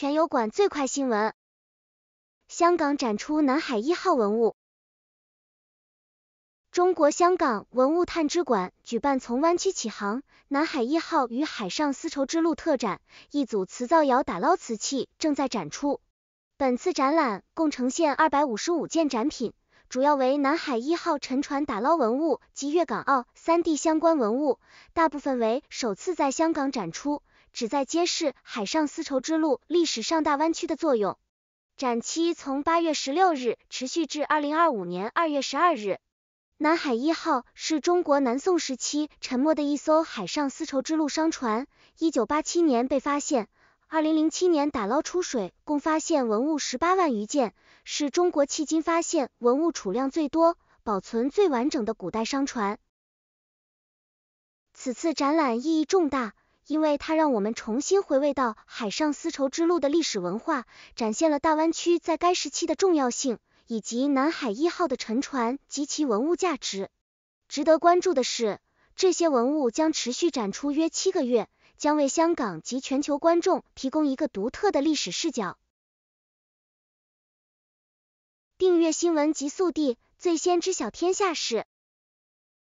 全油管最快新闻：香港展出“南海一号”文物。中国香港文物探知馆举办“从湾区起航——南海一号与海上丝绸之路”特展，一组瓷造窑打捞瓷器正在展出。本次展览共呈现二百五十五件展品，主要为“南海一号”沉船打捞文物及粤港澳三地相关文物，大部分为首次在香港展出。旨在揭示海上丝绸之路历史上大湾区的作用。展期从八月十六日持续至二零二五年二月十二日。南海一号是中国南宋时期沉没的一艘海上丝绸之路商船，一九八七年被发现，二零零七年打捞出水，共发现文物十八万余件，是中国迄今发现文物储量最多、保存最完整的古代商船。此次展览意义重大。因为它让我们重新回味到海上丝绸之路的历史文化，展现了大湾区在该时期的重要性，以及南海一号的沉船及其文物价值。值得关注的是，这些文物将持续展出约七个月，将为香港及全球观众提供一个独特的历史视角。订阅新闻极速递，最先知晓天下事。